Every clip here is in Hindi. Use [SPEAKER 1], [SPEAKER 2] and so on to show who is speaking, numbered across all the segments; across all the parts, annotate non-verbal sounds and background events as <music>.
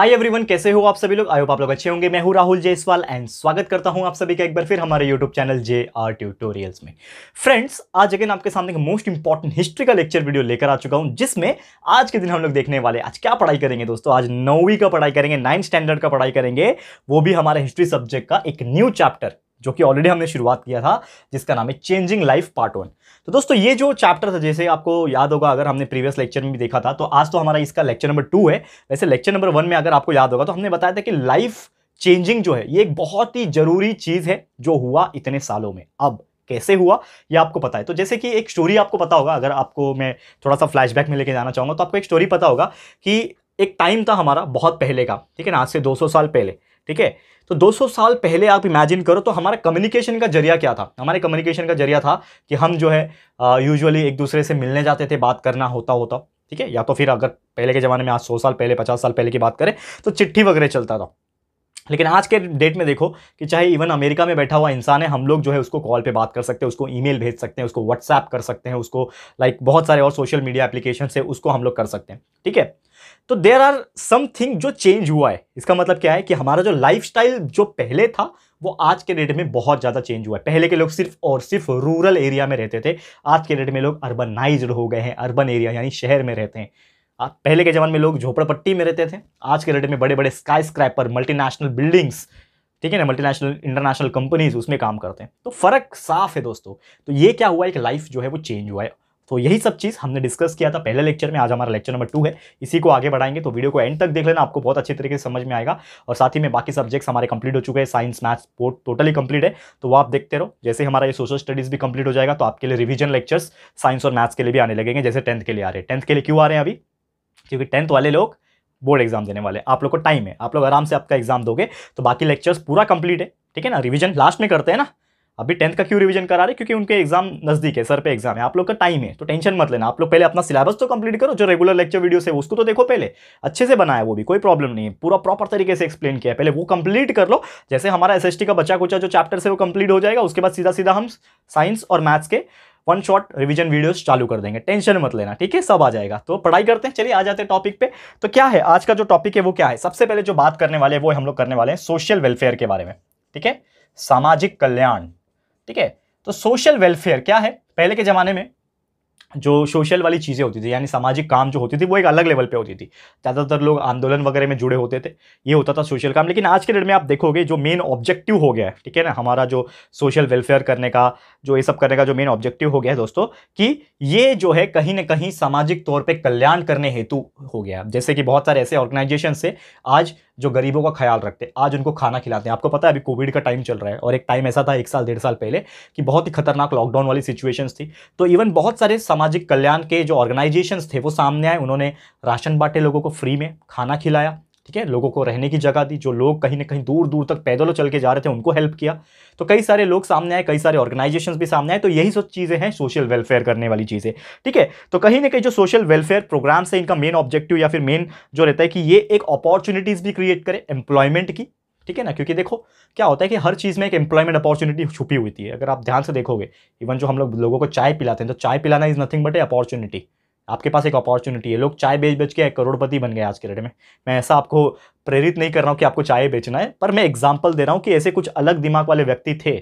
[SPEAKER 1] हाय एवरीवन कैसे हो आप सभी लोग आई होप आप लोग अच्छे होंगे मैं हूं राहुल जयसवाल एंड स्वागत करता हूं आप सभी का एक बार फिर हमारे YouTube channel J R tutorials में फ्रेंड्स आज अगेन आपके सामने मोस्ट इंपॉर्टेंट हिस्ट्री का लेक्चर वीडियो लेकर आ चुका हूं जिसमें आज के दिन हम लोग देखने वाले आज क्या पढ़ाई करेंगे दोस्तों आज नौवीं का पढ़ाई करेंगे नाइन्थ स्टैंडर्ड का पढ़ाई करेंगे वो भी हमारे हिस्ट्री सब्जेक्ट का एक न्यू चैप्टर जो कि ऑलरेडी हमने शुरुआत किया था जिसका नाम है चेंजिंग लाइफ पार्ट वन तो दोस्तों ये जो चैप्टर था जैसे आपको याद होगा अगर हमने प्रीवियस लेक्चर में भी देखा था तो आज तो हमारा इसका लेक्चर नंबर टू है वैसे लेक्चर नंबर वन में अगर आपको याद होगा तो हमने बताया था कि लाइफ चेंजिंग जो है ये एक बहुत ही जरूरी चीज़ है जो हुआ इतने सालों में अब कैसे हुआ ये आपको पता है तो जैसे कि एक स्टोरी आपको पता होगा अगर आपको मैं थोड़ा सा फ्लैशबैक में लेके जाना चाहूँगा तो आपको एक स्टोरी पता होगा कि एक टाइम था हमारा बहुत पहले का ठीक है ना आज से 200 साल पहले ठीक है तो 200 साल पहले आप इमेजिन करो तो हमारा कम्युनिकेशन का जरिया क्या था हमारे कम्युनिकेशन का जरिया था कि हम जो है यूजुअली एक दूसरे से मिलने जाते थे बात करना होता होता ठीक है या तो फिर अगर पहले के ज़माने में आज सौ साल पहले पचास साल पहले की बात करें तो चिट्ठी वगैरह चलता था लेकिन आज के डेट में देखो कि चाहे इवन अमेरिका में बैठा हुआ इंसान है हम लोग जो है उसको कॉल पे बात कर सकते हैं उसको ईमेल भेज सकते हैं उसको व्हाट्सएप कर सकते हैं उसको लाइक like, बहुत सारे और सोशल मीडिया एप्लीकेशन से उसको हम लोग कर सकते हैं ठीक है तो देर आर समथिंग जो चेंज हुआ है इसका मतलब क्या है कि हमारा जो लाइफ जो पहले था वो आज के डेट में बहुत ज़्यादा चेंज हुआ है पहले के लोग सिर्फ और सिर्फ रूरल एरिया में रहते थे आज के डेट में लोग अर्बनाइज हो गए हैं अर्बन एरिया यानी शहर में रहते हैं आप पहले के ज़माने में लोग झोपड़पट्टी में रहते थे आज के डेट में बड़े बड़े स्काई स्क्रैपर मल्टीनेशनल बिल्डिंग्स ठीक है ना मल्टीनेशनल इंटरनेशनल कंपनीज उसमें काम करते हैं तो फ़र्क साफ है दोस्तों तो ये क्या हुआ एक लाइफ जो है वो चेंज हुआ है तो यही सब चीज़ हमने डिस्कस किया था पहले लेक्चर में आज हमारा लेक्चर नंबर टू है इसी को आगे बढ़ाएंगे तो वीडियो को एंड तक देख लेना आपको बहुत अच्छे तरीके से समझ में आएगा और साथ ही में बाकी सब्जेक्ट्स हमारे कंप्लीट हो चुके हैं science maths sport totally complete है तो वो आप देखते रहो जैसे हमारा ये सोशल स्टडीज़ भी कंप्लीट हो जाएगा तो आपके लिए रिविजन लेक्चर्स साइंस और मैथ्स के लिए भी आने लगेंगे जैसे टेंथ के लिए आ रहे हैं टेंथ के लिए क्यों आ रहे हैं अभी क्योंकि टेंथ वाले लोग बोर्ड एग्जाम देने वाले आप लोग को टाइम है आप लोग आराम से आपका एग्जाम दोगे तो बाकी लेक्चर्स पूरा कंप्लीट है ठीक है ना रिविजन लास्ट में करते हैं ना अभी टेंथ का क्यों रिवीजन करा रहे क्योंकि उनके एग्जाम नजदीक है सर पे एग्जाम है आप लोग का टाइम है तो टेंशन मत लेना आप लोग पहले अपना सिलेबस तो कंप्लीट करो जो रेगुलर लेक्चर वीडियो है उसको तो देखो पहले अच्छे से बनाया वो भी कोई प्रॉब्लम नहीं है पूरा प्रॉपर तरीके से एक्सप्लेन किया पहले वो कंप्लीट कर लो जैसे हमारा एस का बच्चा कुचा जो चैप्टर से वो कंप्लीट हो जाएगा उसके बाद सीधा सीधा हम साइंस और मैथ्स के वन शॉट रिविजन वीडियोज चालू कर देंगे टेंशन मत लेना ठीक है सब आ जाएगा तो पढ़ाई करते हैं चलिए आ जाते हैं टॉपिक पे तो क्या है आज का जो टॉपिक है वो क्या है सबसे पहले जो बात करने वाले हैं वो हम लोग करने वाले हैं सोशल वेलफेयर के बारे में ठीक है सामाजिक कल्याण ठीक है तो सोशल वेलफेयर क्या है पहले के ज़माने में जो सोशल वाली चीज़ें होती थी यानी सामाजिक काम जो होती थी वो एक अलग लेवल पे होती थी ज़्यादातर लोग आंदोलन वगैरह में जुड़े होते थे ये होता था सोशल काम लेकिन आज के डेट में आप देखोगे जो मेन ऑब्जेक्टिव हो गया है ठीक है ना हमारा जो सोशल वेलफेयर करने का जो ये सब करने का जो मेन ऑब्जेक्टिव हो गया है दोस्तों कि ये जो है कहीं ना कहीं सामाजिक तौर पर कल्याण करने हेतु हो गया जैसे कि बहुत सारे ऐसे ऑर्गेनाइजेशन से आज जो गरीबों का ख्याल रखते हैं आज उनको खाना खिलाते हैं आपको पता है अभी कोविड का टाइम चल रहा है और एक टाइम ऐसा था एक साल डेढ़ साल पहले कि बहुत ही खतरनाक लॉकडाउन वाली सिचुएशंस थी तो इवन बहुत सारे सामाजिक कल्याण के जो ऑर्गेनाइजेशंस थे वो सामने आए उन्होंने राशन बांटे लोगों को फ्री में खाना खिलाया ठीक है लोगों को रहने की जगह दी जो लोग कहीं ना कहीं दूर दूर तक पैदलों चल के जा रहे थे उनको हेल्प किया तो कई सारे लोग सामने आए कई सारे ऑर्गेनाइजेशन भी सामने आए तो यही सब चीज़ें हैं सोशल वेलफेयर करने वाली चीज़ें ठीक है तो कहीं ना कहीं जो सोशल वेलफेयर प्रोग्राम्स हैं इनका मेन ऑब्जेक्टिव या फिर मेन जो रहता है कि ये एक अपॉर्चुनिटीज़ भी क्रिएट करें एम्प्लॉयमेंट की ठीक है ना क्योंकि देखो क्या होता है कि हर चीज़ में एक एम्प्लॉयमेंट अपॉर्चुनिटी छुपी हुई थी अगर आप ध्यान से देखोगे इवन जो हम लोग लोगों को चाय पिलाते हैं तो चाय पिलाना is nothing but a opportunity आपके पास एक अपॉर्चुनिटी है लोग चाय बेच बेच के करोड़पति बन गए आज के डेट में मैं ऐसा आपको प्रेरित नहीं कर रहा हूँ कि आपको चाय बेचना है पर मैं एग्जाम्पल दे रहा हूँ कि ऐसे कुछ अलग दिमाग वाले व्यक्ति थे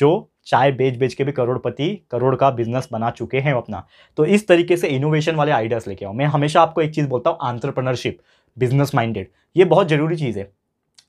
[SPEAKER 1] जो चाय बेच बेच के भी करोड़पति करोड़ का बिजनेस बना चुके हैं अपना तो इस तरीके से इनोवेशन वाले आइडियाज़ लेके आओ मैं हमेशा आपको एक चीज़ बोलता हूँ आंट्रप्रनरशिप बिजनेस माइंडेड ये बहुत ज़रूरी चीज़ है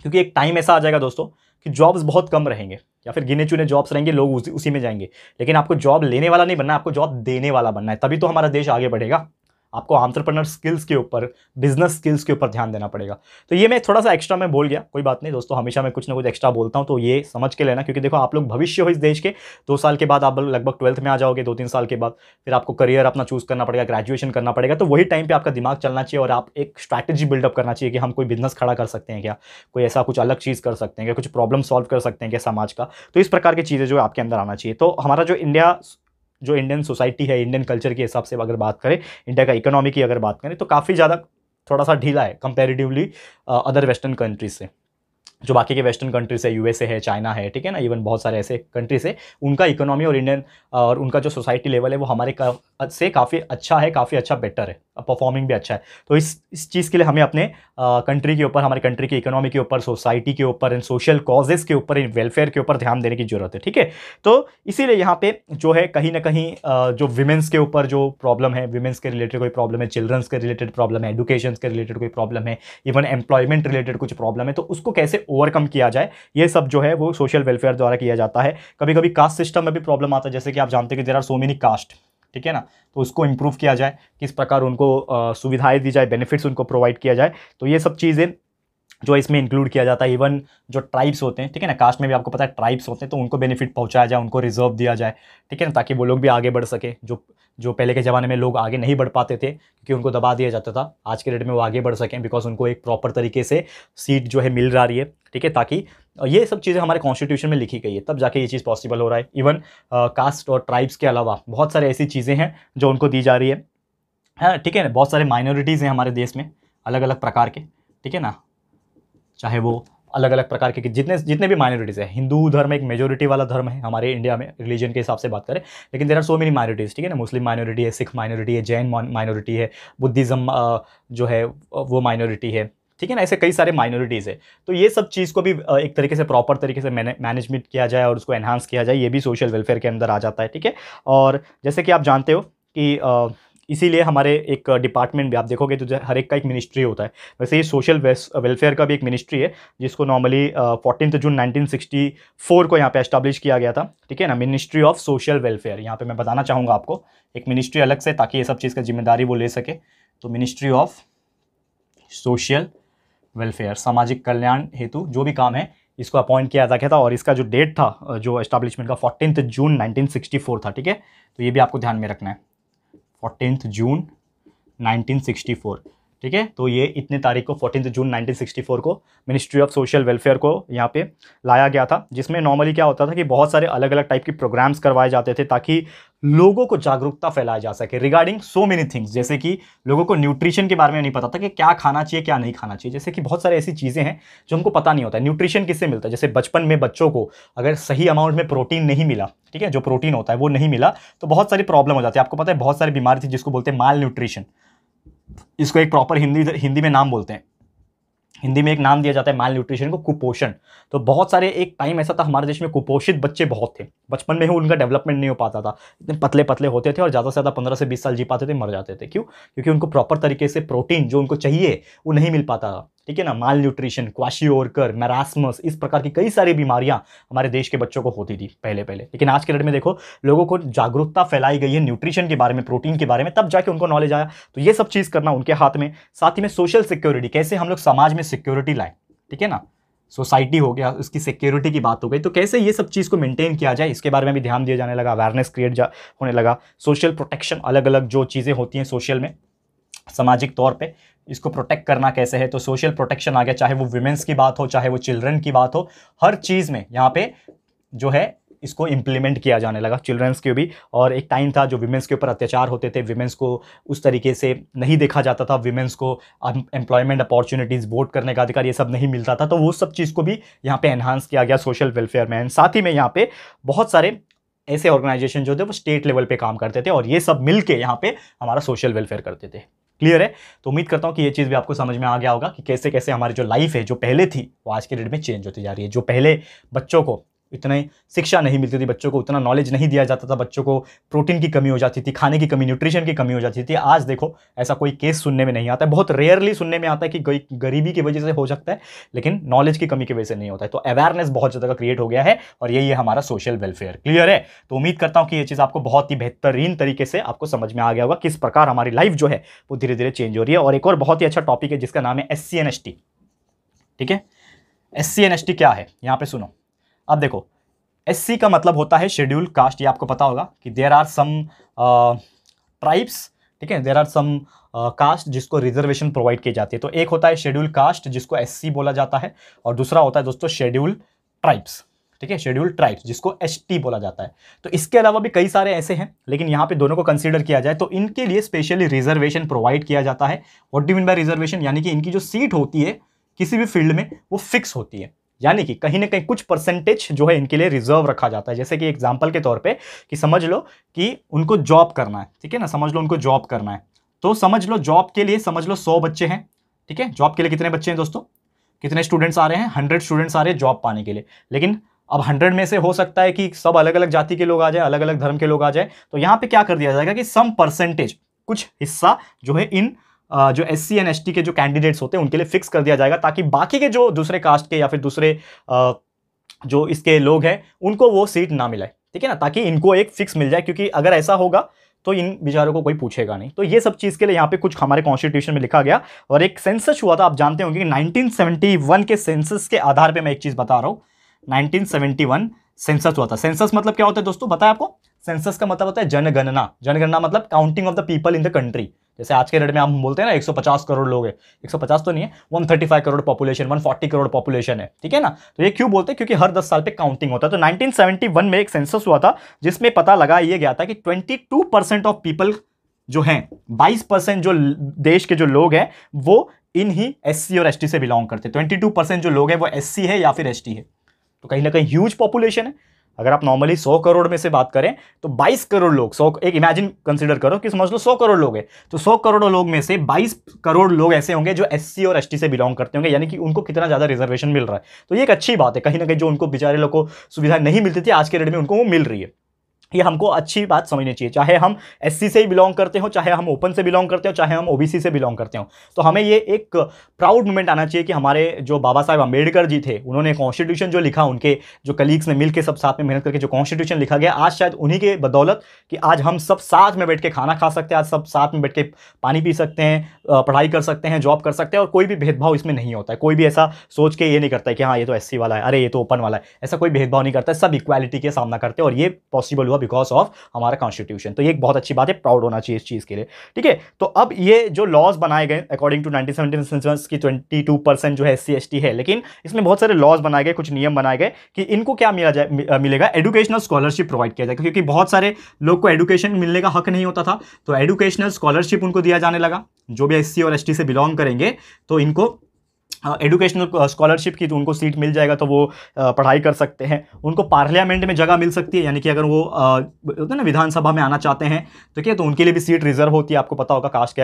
[SPEAKER 1] क्योंकि एक टाइम ऐसा आ जाएगा दोस्तों कि जॉब्स बहुत कम रहेंगे या फिर गिने चुने जॉब्स रहेंगे लोग उसी उसी में जाएंगे लेकिन आपको जॉब लेने वाला नहीं बनना आपको जॉब देने वाला बनना है तभी तो हमारा देश आगे बढ़ेगा आपको आंट्रप्रनर स्किल्स के ऊपर बिजनेस स्किल्स के ऊपर ध्यान देना पड़ेगा तो ये मैं थोड़ा सा एक्स्ट्रा में बोल गया कोई बात नहीं दोस्तों हमेशा मैं कुछ ना कुछ एक्स्ट्रा बोलता हूँ तो ये समझ के लेना क्योंकि देखो आप लोग भविष्य हो इस देश के दो साल के बाद आप लगभग ट्वेल्थ में आ जाओगे दो तीन साल के बाद फिर आपको करियर अपना चूज़ करना पड़ेगा ग्रेजुएशन करना पड़ेगा तो वही टाइम पर आपका दिमाग चलना चाहिए और आप एक स्ट्रैटेजी बिल्डअप करना चाहिए कि हम कोई बिजनेस खड़ा कर सकते हैं क्या कोई ऐसा कुछ अलग चीज़ कर सकते हैं क्या कुछ प्रॉब्लम सॉल्व कर सकते हैं क्या समाज का तो इस प्रकार की चीज़ें जो आपके अंदर आना चाहिए तो हमारा जो इंडिया जो इंडियन सोसाइटी है इंडियन कल्चर के हिसाब से अगर बात करें इंडिया का इकोनॉमी की अगर बात करें तो काफ़ी ज़्यादा थोड़ा सा ढीला है कंपेरेटिवली अदर वेस्टर्न कंट्रीज से जो बाकी के वेस्टर्न कंट्रीज है यूएसए है चाइना है ठीक है ना इवन बहुत सारे ऐसे कंट्रीज है उनका इकोनॉमी और इंडियन और उनका जो सोसाइटी लेवल है वो हमारे का से काफ़ी अच्छा है काफ़ी अच्छा बेटर है परफॉर्मिंग भी अच्छा है तो इस इस चीज़ के लिए हमें अपने कंट्री के ऊपर हमारे कंट्री की इकोनॉमी के ऊपर सोसाइटी के ऊपर इन सोशल कॉजेज़ के ऊपर इन वेलफेयर के ऊपर ध्यान देने की ज़रूरत है ठीक है तो इसीलिए यहाँ पे जो है कहीं ना कहीं जो वुमेंस के ऊपर जो प्रॉब्लम है वुमेंस के रिलेटेड कोई प्रॉब्लम है चिल्ड्रंस के रिलेटेड प्रॉब्लम है एडुकेशन के रिलेटेड कोई प्रॉब्लम है इवन एम्प्लॉयमेंट रिलेटेड कुछ प्रॉब्लम है तो उसको कैसे ओवरकम किया जाए ये सब जो है वो सोशल वेलफेयर द्वारा किया जाता है कभी कभी कास्ट सिस्टम में भी प्रॉब्लम आता है जैसे कि आप जानते हैं कि there are so many caste ठीक है ना तो उसको इम्प्रूव किया जाए किस प्रकार उनको सुविधाएं दी जाए बेनिफिट्स उनको प्रोवाइड किया जाए तो ये सब चीज़ें जो इसमें इंक्लूड किया जाता है इवन जो ट्राइब्स होते हैं ठीक है ना कास्ट में भी आपको पता है ट्राइब्स होते हैं तो उनको बेनिफिट पहुंचाया जाए उनको रिजर्व दिया जाए ठीक है ना ताकि वो लोग भी आगे बढ़ सके जो जो पहले के ज़माने में लोग आगे नहीं बढ़ पाते थे क्योंकि उनको दबा दिया जाता था आज के डेट में वो आगे बढ़ सकें बिकॉज उनको एक प्रॉपर तरीके से सीट जो है मिल रहा रही है ठीक है ताकि ये सब चीज़ें हमारे कॉन्स्टिट्यूशन में लिखी गई है तब जाके ये चीज़ पॉसिबल हो रहा है इवन कास्ट और ट्राइब्स के अलावा बहुत सारे ऐसी चीज़ें हैं जो उनको दी जा रही है हाँ ठीक है ना बहुत सारे माइनॉरिटीज़ हैं हमारे देश में अलग अलग प्रकार के ठीक है ना चाहे वो अलग अलग प्रकार के जितने जितने भी माइनॉरिटीज़ है हिंदू धर्म एक मेजोरिटी वाला धर्म है हमारे इंडिया में रिलीजन के हिसाब से बात करें लेकिन there are so many minorities ठीक है ना मुस्लिम माइनॉरिटी है सिख माइनॉरिटी है जैन माइनॉरिटी है बुद्धिज़्म जो है वो माइनॉरिटी है ठीक है ना ऐसे कई सारे माइनॉरिटीज़ है तो ये सब चीज़ को भी एक तरीके से प्रॉपर तरीके से मैनेजमेंट किया जाए और उसको एनहांस किया जाए ये भी सोशल वेलफेयर के अंदर आ जाता है ठीक है और जैसे कि आप जानते हो कि इसीलिए हमारे एक डिपार्टमेंट भी आप देखोगे तो हर एक का एक मिनिस्ट्री होता है वैसे ही सोशल वेलफेयर का भी एक मिनिस्ट्री है जिसको नॉर्मली फोर्टीन जून 1964 को यहाँ पे एस्टाब्लिश किया गया था ठीक है ना मिनिस्ट्री ऑफ सोशल वेलफेयर यहाँ पे मैं बताना चाहूँगा आपको एक मिनिस्ट्री अलग से ताकि ये सब चीज़ का जिम्मेदारी वो ले सके तो मिनिस्ट्री ऑफ सोशल वेलफेयर सामाजिक कल्याण हेतु जो भी काम है इसको अपॉइंट किया जा गया था और इसका जो डेट था जो एस्टाब्लिशमेंट का फोर्टीन जून 1964 था ठीक है तो ये भी आपको ध्यान में रखना है और टेंथ जून 1964 ठीक है तो ये इतने तारीख को फोर्टीन जून 1964 को मिनिस्ट्री ऑफ सोशल वेलफेयर को यहाँ पे लाया गया था जिसमें नॉर्मली क्या होता था कि बहुत सारे अलग अलग टाइप के प्रोग्राम्स करवाए जाते थे ताकि लोगों को जागरूकता फैलाया जा सके रिगार्डिंग सो मेनी थिंग्स जैसे कि लोगों को न्यूट्रिशन के बारे में नहीं पता था कि क्या खाना चाहिए क्या नहीं खाना चाहिए जैसे कि बहुत सारी ऐसी चीज़ें हैं जो हमको पता नहीं होता है न्यूट्रिशन किससे मिलता है जैसे बचपन में बच्चों को अगर सही अमाउंट में प्रोटीन नहीं मिला ठीक है जो प्रोटीन होता है वो नहीं मिला तो बहुत सारी प्रॉब्लम हो जाती है आपको पता है बहुत सारी बीमारी थी जिसको बोलते हैं माल न्यूट्रिशन इसको एक प्रॉपर हिंदी हिंदी में नाम बोलते हैं हिंदी में एक नाम दिया जाता है माल न्यूट्रिशन को कुपोषण तो बहुत सारे एक टाइम ऐसा था हमारे देश में कुपोषित बच्चे बहुत थे बचपन में ही उनका डेवलपमेंट नहीं हो पाता था इतने पतले पतले होते थे और ज़्यादा से ज़्यादा पंद्रह से बीस साल जी पाते थे मर जाते थे क्यों क्योंकि उनको प्रॉपर तरीके से प्रोटीन जो उनको चाहिए वो नहीं मिल पाता था ठीक है ना malnutrition kwashiorkor marasmus इस प्रकार की कई सारी बीमारियां हमारे देश के बच्चों को होती थी पहले पहले लेकिन आज के डेट में देखो लोगों को जागरूकता फैलाई गई है न्यूट्रिशन के बारे में प्रोटीन के बारे में तब जाके उनको नॉलेज आया तो ये सब चीज़ करना उनके हाथ में साथ ही में सोशल सिक्योरिटी कैसे हम लोग समाज में सिक्योरिटी लाएँ ठीक है ना सोसाइटी हो गया उसकी सिक्योरिटी की बात हो गई तो कैसे ये सब चीज़ को मेंटेन किया जाए इसके बारे में भी ध्यान दिया जाने लगा अवेयरनेस क्रिएट जा होने लगा सोशल प्रोटेक्शन अलग अलग जो चीज़ें होती हैं सोशल में सामाजिक तौर पे इसको प्रोटेक्ट करना कैसे है तो सोशल प्रोटेक्शन आ गया चाहे वो वुमेंस की बात हो चाहे वो चिल्ड्रन की बात हो हर चीज़ में यहाँ पे जो है इसको इम्प्लीमेंट किया जाने लगा चिल्ड्रंस के भी और एक टाइम था जो वुमेंस के ऊपर अत्याचार होते थे वुमेंस को उस तरीके से नहीं देखा जाता था वुमेंस को एम्प्लॉयमेंट अपॉर्चुनिटीज़ वोट करने का अधिकार ये सब नहीं मिलता था तो वो सब चीज़ को भी यहाँ पे एनहांस किया गया सोशल वेलफेयर में एंड साथ ही में यहाँ पे बहुत सारे ऐसे ऑर्गेनाइजेशन जो थे वो स्टेट लेवल पर काम करते थे और ये सब मिल के यहाँ हमारा सोशल वेलफेयर करते थे क्लियर है तो उम्मीद करता हूँ कि ये चीज़ भी आपको समझ में आ गया होगा कि कैसे कैसे हमारी जो लाइफ है जो पहले थी वो आज के डेट में चेंज होती जा रही है जो पहले बच्चों को इतने शिक्षा नहीं मिलती थी बच्चों को उतना नॉलेज नहीं दिया जाता था बच्चों को प्रोटीन की कमी हो जाती थी खाने की कमी न्यूट्रिशन की कमी हो जाती थी आज देखो ऐसा कोई केस सुनने में नहीं आता है बहुत रेयरली सुनने में आता है कि गरीबी की वजह से हो सकता है लेकिन नॉलेज की कमी की वजह से नहीं होता है तो अवेयरनेस बहुत ज़्यादा क्रिएट हो गया है और यही है हमारा सोशल वेलफेयर क्लियर है तो उम्मीद करता हूँ कि ये चीज़ आपको बहुत ही बेहतरीन तरीके से आपको समझ में आ गया होगा किस प्रकार हमारी लाइफ जो है वो धीरे धीरे चेंज हो रही है और एक और बहुत ही अच्छा टॉपिक है जिसका नाम है एस ठीक है एस क्या है यहाँ पर सुनो अब देखो एस का मतलब होता है शेड्यूल कास्ट ये आपको पता होगा कि देर आर सम ट्राइब्स ठीक है देर आर सम कास्ट जिसको रिजर्वेशन प्रोवाइड की जाती है तो एक होता है शेड्यूल कास्ट जिसको एस बोला जाता है और दूसरा होता है दोस्तों शेड्यूल ट्राइब्स ठीक है शेड्यूल ट्राइब्स जिसको एस बोला जाता है तो इसके अलावा भी कई सारे ऐसे हैं लेकिन यहाँ पे दोनों को कंसीडर किया जाए तो इनके लिए स्पेशली रिजर्वेशन प्रोवाइड किया जाता है what do mean by reservation यानी कि इनकी जो सीट होती है किसी भी फील्ड में वो फिक्स होती है यानी कि कहीं ना कहीं कुछ परसेंटेज जो है इनके लिए रिजर्व रखा जाता है जैसे कि एग्जाम्पल के तौर पर कि समझ लो कि उनको जॉब करना है ठीक है ना समझ लो उनको जॉब करना है तो समझ लो जॉब के लिए समझ लो सौ बच्चे हैं ठीक है जॉब के लिए कितने बच्चे हैं दोस्तों कितने स्टूडेंट्स आ रहे हैं हंड्रेड स्टूडेंट्स आ रहे हैं जॉब पाने के लिए लेकिन अब हंड्रेड में से हो सकता है कि सब अलग अलग जाति के लोग आ जाए अलग अलग धर्म के लोग आ जाए तो यहाँ पे क्या कर दिया जाएगा कि सम परसेंटेज कुछ हिस्सा जो है इन जो एस सी एंड एस के जो कैंडिडेट्स होते हैं उनके लिए फिक्स कर दिया जाएगा ताकि बाकी के जो दूसरे कास्ट के या फिर दूसरे जो इसके लोग हैं उनको वो सीट ना मिलाए ठीक है ना ताकि इनको एक फिक्स मिल जाए क्योंकि अगर ऐसा होगा तो इन बिचारों को कोई पूछेगा नहीं तो ये सब चीज़ के लिए यहाँ पे कुछ हमारे कॉन्स्टिट्यूशन में लिखा गया और एक सेंसस हुआ था आप जानते होंगे कि 1971 के सेंसस के आधार पे मैं एक चीज़ बता रहा हूँ 1971 सेंसस हुआ था सेंसस मतलब क्या होता है दोस्तों बताया आपको सेंसस का मतलब होता है जनगणना जनगणना मतलब counting of the people in the country जैसे आज के डेट में हम बोलते हैं ना 150 करोड़ लोग है 150 तो नहीं है 135 करोड़ पॉपुलेशन 140 करोड़ पॉपुलेशन है ठीक है ना तो ये क्यों बोलते हैं क्योंकि हर 10 साल पे काउंटिंग होता है तो 1971 में एक सेंसस हुआ था जिसमें पता लगा ये गया था कि 22 परसेंट ऑफ पीपल जो हैं 22 परसेंट जो देश के जो लोग हैं वो इन ही एस और एस से बिलोंग करते ट्वेंटी जो लोग हैं वो एस है या फिर एस है तो कहीं ना कहीं ह्यूज पॉपुलेशन है अगर आप नॉर्मली 100 करोड़ में से बात करें तो 22 करोड़ लोग 100 एक इमेजिन कंसिडर करो कि समझ लो 100 करोड़ लोग हैं तो 100 करोड़ लोग में से 22 करोड़ लोग ऐसे होंगे जो एस और एस से बिलोंग करते होंगे यानी कि उनको कितना ज़्यादा रिजर्वेशन मिल रहा है तो ये एक अच्छी बात है कहीं ना कहीं जो उनको बेचारे लोग को सुविधा नहीं मिलती थी आज के डेट में उनको वो मिल रही है ये हमको अच्छी बात समझनी चाहिए चाहे हम एससी से ही बिलोंग करते हो चाहे हम ओपन से बिलोंग करते हो चाहे हम ओबीसी से बिलोंग करते हो तो हमें ये एक प्राउड मोमेंट आना चाहिए कि हमारे जो बाबा साहेब अम्बेडकर जी थे उन्होंने कॉन्स्टिट्यूशन जो लिखा उनके जो कलीग्स ने मिल के सब साथ में मेहनत करके जो कॉन्स्टिट्यूशन लिखा गया आज शायद उन्हीं के बदौलत कि आज हम सब साथ में बैठ के खाना खा सकते हैं आज सब साथ में बैठ के पानी पी सकते हैं पढ़ाई कर सकते हैं जॉब कर सकते हैं और कोई भी भेदभाव इसमें नहीं होता है कोई भी ऐसा सोच के ये नहीं करता है कि हाँ ये तो एस वाला है अरे ये तो ओपन वाला है ऐसा कोई भेदभाव नहीं करता है सब इक्वालिटी के सामना करते हैं और ये पॉसिबल हुआ बिकॉज ऑफ हमारा कॉन्स्टिट्यूशन तो ये एक बहुत अच्छी बात है प्राउड होना चाहिए इस चीज़ के लिए ठीक है तो अब ये जो लॉज बनाए गए अकॉर्डिंग टू नाइनटीन सेवेंटी की ट्वेंटी टू परसेंट जो है एस सी है लेकिन इसमें बहुत सारे लॉज बनाए गए कुछ नियम बनाए गए कि इनको क्या मिला जाए मिलेगा एडुकेशनल स्कॉलरशिप प्रोवाइड किया जाएगा क्योंकि बहुत सारे लोग को एडुकेशन मिलने का हक नहीं होता था तो एडुकेशनल स्कॉलरशिप उनको दिया जाने लगा जो भी एस और एस से बिलोंग करेंगे तो इनको एडुकेशनल हाँ, स्कॉलरशिप uh, की तो उनको सीट मिल जाएगा तो वो uh, पढ़ाई कर सकते हैं उनको पार्लियामेंट में जगह मिल सकती है यानी कि अगर वो uh, होता ना विधानसभा में आना चाहते हैं तो क्या तो उनके लिए भी सीट रिजर्व होती है आपको पता होगा कास्ट के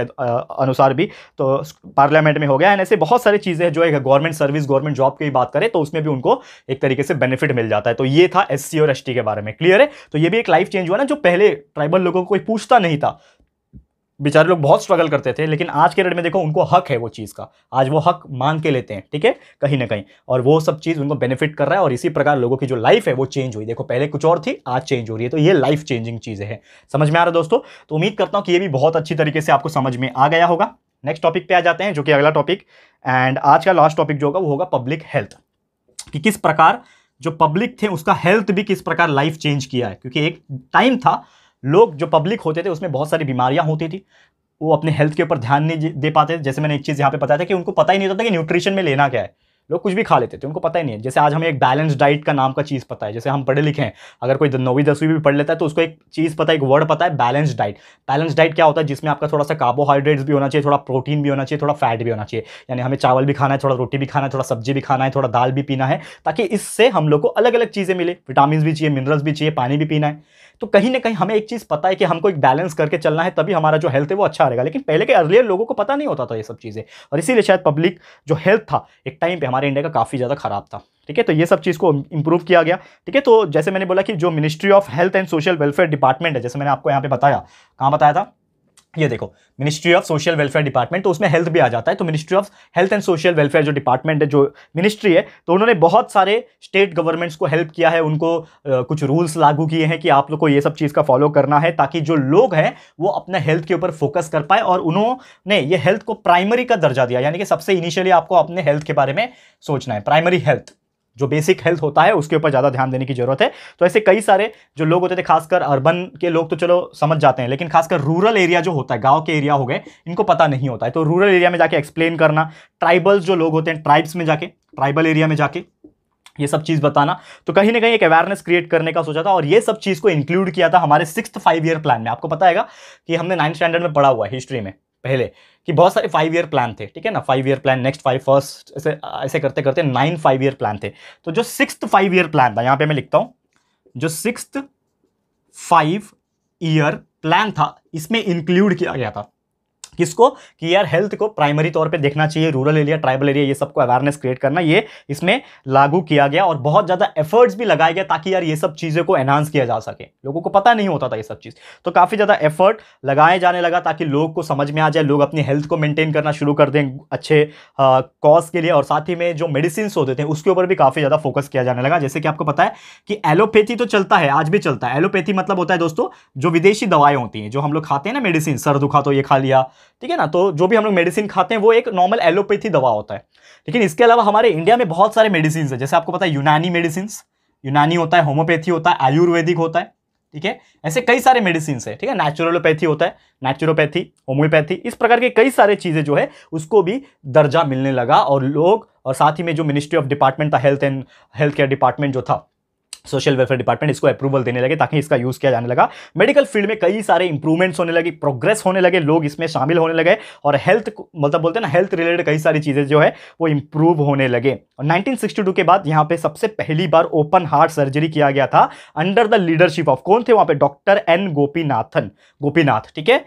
[SPEAKER 1] अनुसार भी तो पार्लियामेंट में हो गया एंड ऐसे बहुत सारी चीज़ें जो है गवर्नमेंट सर्विस गवर्नमेंट जॉब की बात करें तो उसमें भी उनको एक तरीके से बेनिफिट मिल जाता है तो ये था एस और एस के बारे में क्लियर है तो ये भी एक लाइफ चेंज हुआ ना जो पहले ट्राइबल लोगों को कोई पूछता नहीं था बेचारे लोग बहुत स्ट्रगल करते थे लेकिन आज के डेट में देखो उनको हक है वो चीज़ का आज वो हक मांग के लेते हैं ठीक है कहीं ना कहीं और वो सब चीज़ उनको बेनिफिट कर रहा है और इसी प्रकार लोगों की जो लाइफ है वो चेंज हुई देखो पहले कुछ और थी आज चेंज हो रही है तो ये लाइफ चेंजिंग चीज़ें हैं समझ में आ रहा है दोस्तों तो उम्मीद करता हूँ कि ये भी बहुत अच्छी तरीके से आपको समझ में आ गया होगा नेक्स्ट टॉपिक पे आ जाते हैं जो कि अगला टॉपिक एंड आज का लास्ट टॉपिक जो होगा वो होगा पब्लिक हेल्थ कि किस प्रकार जो पब्लिक थे उसका हेल्थ भी किस प्रकार लाइफ चेंज किया है क्योंकि एक टाइम था लोग जो पब्लिक होते थे उसमें बहुत सारी बीमारियाँ होती थी वो अपने हेल्थ के ऊपर ध्यान नहीं दे पाते जैसे मैंने एक चीज़ यहाँ पे बताया था कि उनको पता ही नहीं होता था कि न्यूट्रिशन में लेना क्या है लोग कुछ भी खा लेते थे उनको पता ही नहीं है जैसे आज हमें एक बैलेंस डाइट का नाम का चीज़ पता है जैसे हम पढ़े लिखे हैं अगर कोई नौवीं दसवीं भी पढ़ लेता है तो उसको एक चीज़ पता है एक वर्ड पता है बैलेंस डाइट बैलेंस डाइट क्या होता है जिसमें आपका थोड़ा सा कार्बोहाइड्रेट्स भी होना चाहिए थोड़ा प्रोटीन भी होना चाहिए थोड़ा फैट भी होना चाहिए यानी हमें चावल भी खाना है थोड़ा रोटी भी खाना है थोड़ा सब्जी भी खाना है थोड़ा दाल भी पीना है ताकि इससे हम लोग को अलग अलग चीज़ें मिले विटामिन भी चाहिए मिनरल्स भी चाहिए पानी भी पीना है तो कहीं ना कहीं हमें एक चीज़ पता है कि हमको एक बैलेंस करके चलना है तभी हमारा जो हेल्थ है वो अच्छा रहेगा लेकिन पहले के अर्लियर लोगों को पता नहीं होता था ये सब चीज़ें और इसीलिए शायद पब्लिक जो हेल्थ था एक टाइम पर हमारे इंडिया का काफ़ी ज़्यादा ख़राब था ठीक है तो ये सब चीज़ को इंप्रूव किया गया ठीक है तो जैसे मैंने बोला कि जो ministry of health and social welfare department है जैसे मैंने आपको यहाँ पे बताया कहाँ बताया था ये देखो ministry of social welfare department तो उसमें हेल्थ भी आ जाता है तो ministry of health and social welfare जो डिपार्टमेंट है जो मिनिस्ट्री है तो उन्होंने बहुत सारे स्टेट गवर्नमेंट्स को हेल्प किया है उनको आ, कुछ रूल्स लागू किए हैं कि आप लोग को ये सब चीज़ का फॉलो करना है ताकि जो लोग हैं वो अपने हेल्थ के ऊपर फोकस कर पाए और उन्होंने ये हेल्थ को प्राइमरी का दर्जा दिया यानी कि सबसे इनिशियली आपको अपने हेल्थ के बारे में सोचना है प्राइमरी हेल्थ जो बेसिक हेल्थ होता है उसके ऊपर ज़्यादा ध्यान देने की ज़रूरत है तो ऐसे कई सारे जो लोग होते थे खासकर अर्बन के लोग तो चलो समझ जाते हैं लेकिन खासकर रूरल एरिया जो होता है गांव के एरिया हो गए इनको पता नहीं होता है तो रूरल एरिया में जाके एक्सप्लेन करना ट्राइबल्स जो लोग होते हैं ट्राइब्स में जाके ट्राइबल एरिया में जाके ये सब चीज़ बताना तो कहीं ना कहीं एक अवेयरनेस क्रिएट करने का सोचा था और ये सब चीज़ को इंक्लूड किया था हमारे सिक्स फाइव ईयर प्लान में आपको पता है कि हमने नाइन्थ स्टैंडर्ड में पढ़ा हुआ है हिस्ट्री में पहले कि बहुत सारे फाइव ईयर प्लान थे ठीक है ना five year plan next five first ऐसे ऐसे करते करते नाइन फाइव ईयर प्लान थे तो जो सिक्स फाइव ईयर प्लान था यहाँ पे मैं लिखता हूँ जो सिक्स फाइव ईयर प्लान था इसमें इंक्लूड किया गया था किसको कि यार हेल्थ को प्राइमरी तौर पे देखना चाहिए रूरल एरिया ट्राइबल एरिया ये सबको अवेयरनेस क्रिएट करना ये इसमें लागू किया गया और बहुत ज़्यादा एफर्ट्स भी लगाए गए ताकि यार ये सब चीज़ें को एनहांस किया जा सके लोगों को पता नहीं होता था ये सब चीज़ तो काफ़ी ज़्यादा एफर्ट लगाए जाने लगा ताकि लोग को समझ में आ जाए लोग अपनी हेल्थ को मेनटेन करना शुरू कर दें अच्छे कॉज के लिए और साथ ही में जो मेडिसिन होते थे उसके ऊपर भी काफ़ी ज़्यादा फोकस किया जाने लगा जैसे कि आपको पता है कि एलोपैथी तो चलता है आज भी चलता है एलोपैथी मतलब होता है दोस्तों जो विदेशी दवाएँ होती हैं जो हम लोग खाते हैं ना मेडिसिन सर दुखा तो ये खा लिया ठीक है ना तो जो भी हम लोग मेडिसिन खाते हैं वो एक नॉर्मल एलोपैथी दवा होता है लेकिन इसके अलावा हमारे इंडिया में बहुत सारे मेडिसिन है जैसे आपको पता है यूनानी मेडिसिन यूनानी होता है होम्योपैथी होता है आयुर्वेदिक होता है ठीक है ऐसे कई सारे मेडिसिन है ठीक है नेचुरलोपैथी होता है नेचुरोपैथी होम्योपैथी इस प्रकार के कई सारे चीज़ें जो है उसको भी दर्जा मिलने लगा और लोग और साथ ही में जो मिनिस्ट्री ऑफ डिपार्टमेंट था health and health care department जो था सोशल वेलफेयर डिपार्टमेंट इसको अप्रूवल देने लगे ताकि इसका यूज़ किया जाने लगा मेडिकल फील्ड में कई सारे इंप्रूवमेंट्स होने लगे प्रोग्रेस होने लगे लोग इसमें शामिल होने लगे और हेल्थ मतलब बोलते हैं ना हेल्थ रिलेटेड कई सारी चीज़ें जो है वो इंप्रूव होने लगे और 1962 के बाद यहाँ पे सबसे पहली बार ओपन हार्ट सर्जरी किया गया था अंडर द लीडरशिप ऑफ कौन थे वहाँ पे डॉक्टर एन गोपीनाथन गोपीनाथ ठीक है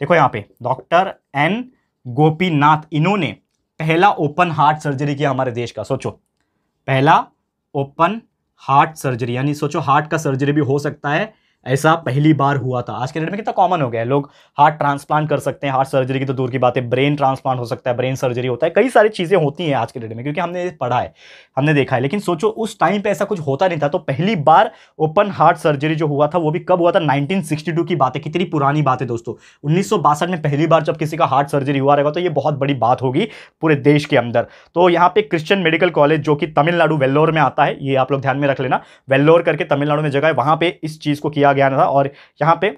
[SPEAKER 1] देखो यहाँ पे डॉक्टर एन गोपीनाथ इन्होंने पहला ओपन हार्ट सर्जरी किया हमारे देश का सोचो पहला ओपन हार्ट सर्जरी यानी सोचो हार्ट का सर्जरी भी हो सकता है ऐसा पहली बार हुआ था आज के डेट में कितना कॉमन हो गया है लोग हार्ट ट्रांसप्लांट कर सकते हैं हार्ट सर्जरी की तो दूर की बात है ब्रेन ट्रांसप्लांट हो सकता है ब्रेन सर्जरी होता है कई सारी चीज़ें होती हैं आज के डेट में क्योंकि हमने पढ़ा है हमने देखा है लेकिन सोचो उस टाइम पे ऐसा कुछ होता नहीं था तो पहली बार ओपन हार्ट सर्जरी जो हुआ था वो भी कब हुआ था नाइनटीन की बात है कितनी पुरानी बात है दोस्तों उन्नीस में पहली बार जब किसी का हार्ट सर्जरी हुआ रहेगा तो ये बहुत बड़ी बात होगी पूरे देश के अंदर तो यहाँ पे क्रिश्चियन मेडिकल कॉलेज जो कि तमिलनाडु वेल्लोर में आता है ये आप लोग ध्यान में रख लेना वेल्लोर करके तमिलनाडु में जगह है वहाँ पर इस चीज़ को किया दिया गया था और यहाँ पे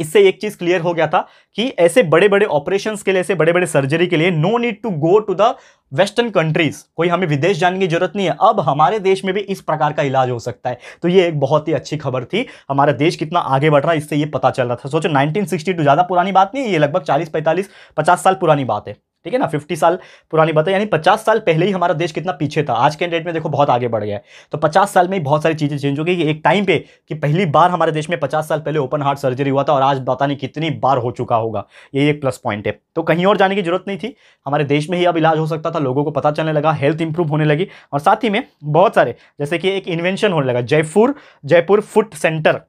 [SPEAKER 1] इससे एक चीज़ क्लियर हो गया था कि ऐसे बड़े बड़े ऑपरेशंस के लिए ऐसे बड़े बड़े सर्जरी के लिए no need to go to the western countries कोई हमें विदेश जाने की जरूरत नहीं है अब हमारे देश में भी इस प्रकार का इलाज हो सकता है तो ये एक बहुत ही अच्छी खबर थी हमारा देश कितना आगे बढ़ रहा है इससे ये पता चल रहा था सोचो 1962 ज़्यादा पुरानी बात नहीं है ये लगभग 40 45 50 साल पुरानी बात है ठीक है ना 50 साल पुरानी बात है यानी 50 साल पहले ही हमारा देश कितना पीछे था आज के डेट में देखो बहुत आगे बढ़ गया है तो 50 साल में ही बहुत सारी चीज़ें चेंज हो गई एक टाइम पे कि पहली बार हमारे देश में 50 साल पहले ओपन हार्ट सर्जरी हुआ था और आज पता नहीं कितनी बार हो चुका होगा ये एक प्लस पॉइंट है तो कहीं और जाने की जरूरत नहीं थी हमारे देश में ही अब इलाज हो सकता था लोगों को पता चलने लगा हेल्थ इंप्रूव होने लगी और साथ ही में बहुत सारे जैसे कि एक इन्वेंशन होने लगा जयपुर जयपुर फुट सेंटर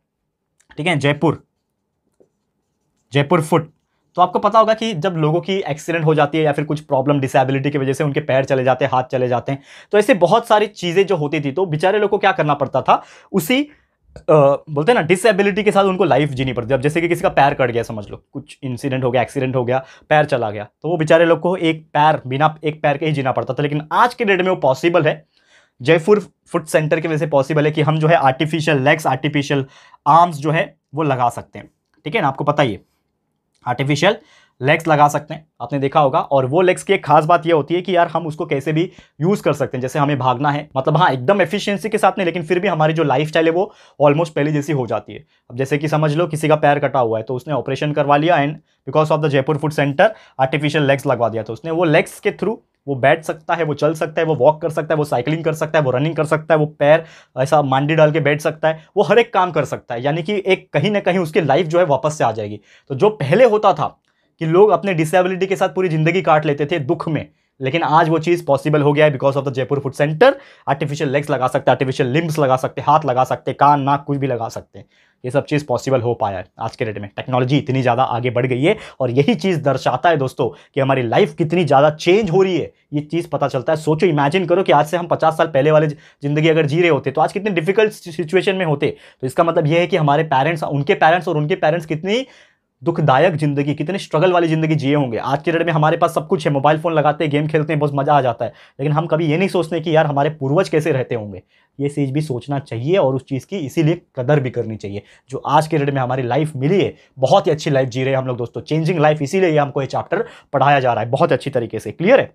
[SPEAKER 1] ठीक है जयपुर जयपुर फुट तो आपको पता होगा कि जब लोगों की एक्सीडेंट हो जाती है या फिर कुछ प्रॉब्लम डिसेबिलिटी की वजह से उनके पैर चले जाते हैं हाथ चले जाते हैं तो ऐसे बहुत सारी चीज़ें जो होती थी तो बेचारे लोग को क्या करना पड़ता था उसी आ, बोलते हैं ना डिसेबिलिटी के साथ उनको लाइफ जीनी पड़ती है अब जैसे कि किसी का पैर कट गया समझ लो कुछ इंसिडेंट हो गया एक्सीडेंट हो गया पैर चला गया तो वो बेचारे लोग को एक पैर बिना एक पैर के ही जीना पड़ता था लेकिन आज के डेट में वो पॉसिबल है जयपुर फुट सेंटर की वजह से पॉसिबल है कि हम जो है आर्टिफिशियल लेग्स आर्टिफिशियल आर्म्स जो है वो लगा सकते हैं ठीक है ना आपको पता ही है आर्टिफिशियल लेग्स लगा सकते हैं आपने देखा होगा और वो लेग्स की एक खास बात ये होती है कि यार हम उसको कैसे भी यूज़ कर सकते हैं जैसे हमें भागना है मतलब हाँ एकदम एफिशिएंसी के साथ नहीं लेकिन फिर भी हमारी जो लाइफ स्टाइल है वो ऑलमोस्ट पहले जैसी हो जाती है अब जैसे कि समझ लो किसी का पैर कटा हुआ है तो उसने ऑपरेशन करवा लिया and because of the Jaipur foot centre artificial legs लगवा दिया तो उसने वो लेग्स के थ्रू वो बैठ सकता है वो चल सकता है वो वॉक कर सकता है वो साइकिलिंग कर सकता है वो रनिंग कर सकता है वो पैर ऐसा मांडी डाल के बैठ सकता है वो हर एक काम कर सकता है यानी कि एक कहीं ना कहीं उसकी लाइफ जो है वापस से आ जाएगी तो जो पहले होता था कि लोग अपने डिसेबिलिटी के साथ पूरी ज़िंदगी काट लेते थे दुख में लेकिन आज वो चीज़ पॉसिबल हो गया है because of the Jaipur foot centre artificial legs लगा सकते हैं आर्टिफिशियल लिम्ब्स लगा सकते हैं हाथ लगा सकते हैं कान नाक कुछ भी लगा सकते हैं ये सब चीज़ पॉसिबल हो पाया है आज के डेट में टेक्नोलॉजी इतनी ज़्यादा आगे बढ़ गई है और यही चीज़ दर्शाता है दोस्तों कि हमारी लाइफ कितनी ज़्यादा चेंज हो रही है ये चीज़ पता चलता है सोचो इमेजिन करो कि आज से हम 50 साल पहले वाले ज़िंदगी अगर जी रहे होते तो आज कितने डिफिकल्ट सिचुएशन में होते तो इसका मतलब यह है कि हमारे पेरेंट्स उनके पेरेंट्स और उनके पेरेंट्स कितनी दुखदायक जिंदगी कितने स्ट्रगल वाली जिंदगी जिए होंगे आज के डेट में हमारे पास सब कुछ है मोबाइल फ़ोन लगाते हैं गेम खेलते हैं बहुत मज़ा आ जाता है लेकिन हम कभी ये नहीं सोचते कि यार हमारे पूर्वज कैसे रहते होंगे ये चीज़ भी सोचना चाहिए और उस चीज़ की इसीलिए कदर भी करनी चाहिए जो आज के डेट में हमारी लाइफ मिली है बहुत ही अच्छी लाइफ जी रहे हैं हम लोग दोस्तों चेंजिंग लाइफ इसीलिए हमको ये चैप्टर पढ़ाया जा रहा है बहुत अच्छी तरीके से क्लियर है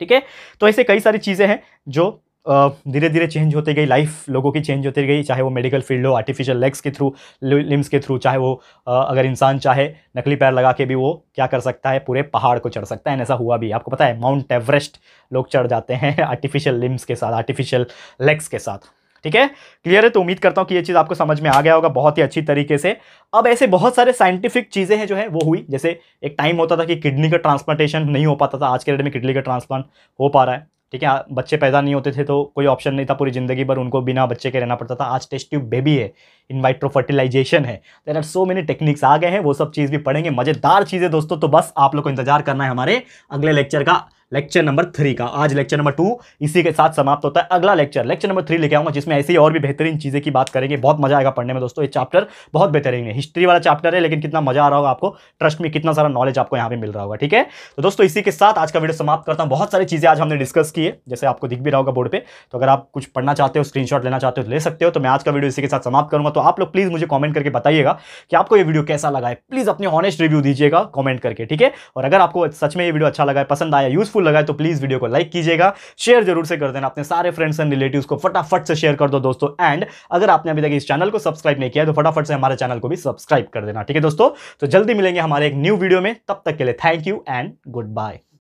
[SPEAKER 1] ठीक है तो ऐसे कई सारी चीज़ें हैं जो धीरे धीरे चेंज होती गई लाइफ लोगों की चेंज होती गई चाहे वो मेडिकल फील्ड हो आर्टिफिशियल लेग्स के थ्रू लिम्स के थ्रू चाहे वो अगर इंसान चाहे नकली पैर लगा के भी वो क्या कर सकता है पूरे पहाड़ को चढ़ सकता है ऐसा हुआ भी आपको पता है माउंट एवरेस्ट लोग चढ़ जाते हैं आर्टिफिशियल <laughs> लिम्स के साथ आर्टिफिशियल लेग्स के साथ ठीक है क्लियर है तो उम्मीद करता हूँ कि ये चीज़ आपको समझ में आ गया होगा बहुत ही अच्छी तरीके से अब ऐसे बहुत सारे साइंटिफिक चीज़ें हैं जो है वो हुई जैसे एक टाइम होता था कि किडनी का ट्रांसप्लांटेशन नहीं हो पाता था आज के डेट में किडनी का ट्रांसप्लांट हो पा रहा है ठीक है बच्चे पैदा नहीं होते थे तो कोई ऑप्शन नहीं था पूरी ज़िंदगी भर उनको बिना बच्चे के रहना पड़ता था आज टेस्ट ट्यूब बेबी है इनवाइट्रो फर्टिलाइजेशन है there are so many techniques आ गए हैं वो सब चीज़ भी पढ़ेंगे मज़ेदार चीज़ें दोस्तों तो बस आप लोग को इंतजार करना है हमारे अगले लेक्चर का लेक्चर नंबर थ्री का आज लेक्चर नंबर टू इसी के साथ समाप्त होता है अगला लेक्चर लेक्चर नंबर थ्री लेके आऊंगा जिसमें ऐसी और भी बेहतरीन चीज़ें की बात करेंगे बहुत मजा आएगा पढ़ने में दोस्तों ये चैप्टर बहुत बेहतरीन है हिस्ट्री वाला चैप्टर है लेकिन कितना मजा आ रहा होगा आपको ट्रस्ट में कितना सारा नॉलेज आपको यहाँ पे मिल रहा होगा ठीक है तो दोस्तों इसी के साथ आज का वीडियो समाप्त करता हूँ बहुत सारी चीज़ें आज हमने डिस्कस की है जैसे आपको दिख भी रहा होगा बोर्ड पर तो अगर आप कुछ पढ़ना चाहते हो स्क्रीनशॉट लेना चाहते हो तो ले सकते हो तो मैं आज का वीडियो इसी के साथ समाप्त करूँगा तो आप लोग प्लीज़ मुझे कॉमेंट करके बताइएगा कि आपको ये वीडियो कैसा लगा है प्लीज़ अपने ऑनेस्ट रिव्यू दीजिएगा कॉमेंट करके ठीक है और अगर आपको सच में ये वीडियो अच्छा लगा है पसंद आया यूजफुल यूजफुल लगा है तो प्लीज़ वीडियो को लाइक कीजिएगा शेयर जरूर से कर देना अपने सारे फ्रेंड्स एंड रिलेटिव को फटाफट से शेयर कर दो दोस्तों एंड अगर आपने अभी तक इस चैनल को सब्सक्राइब नहीं किया तो फटाफट से हमारे चैनल को भी सब्सक्राइब कर देना ठीक है दोस्तों तो जल्दी मिलेंगे हमारे एक न्यू वीडियो में तब तक के लिए thank you and good bye